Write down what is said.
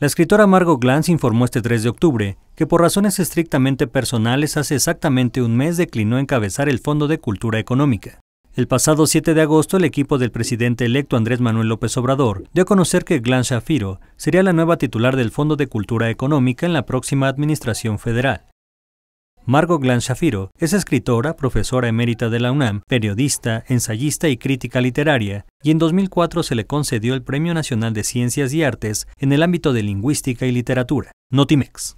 La escritora Margot Glanz informó este 3 de octubre que por razones estrictamente personales hace exactamente un mes declinó encabezar el Fondo de Cultura Económica. El pasado 7 de agosto, el equipo del presidente electo Andrés Manuel López Obrador dio a conocer que Glanz Shafiro sería la nueva titular del Fondo de Cultura Económica en la próxima administración federal. Margot Glan Shafiro es escritora, profesora emérita de la UNAM, periodista, ensayista y crítica literaria, y en 2004 se le concedió el Premio Nacional de Ciencias y Artes en el ámbito de Lingüística y Literatura, Notimex.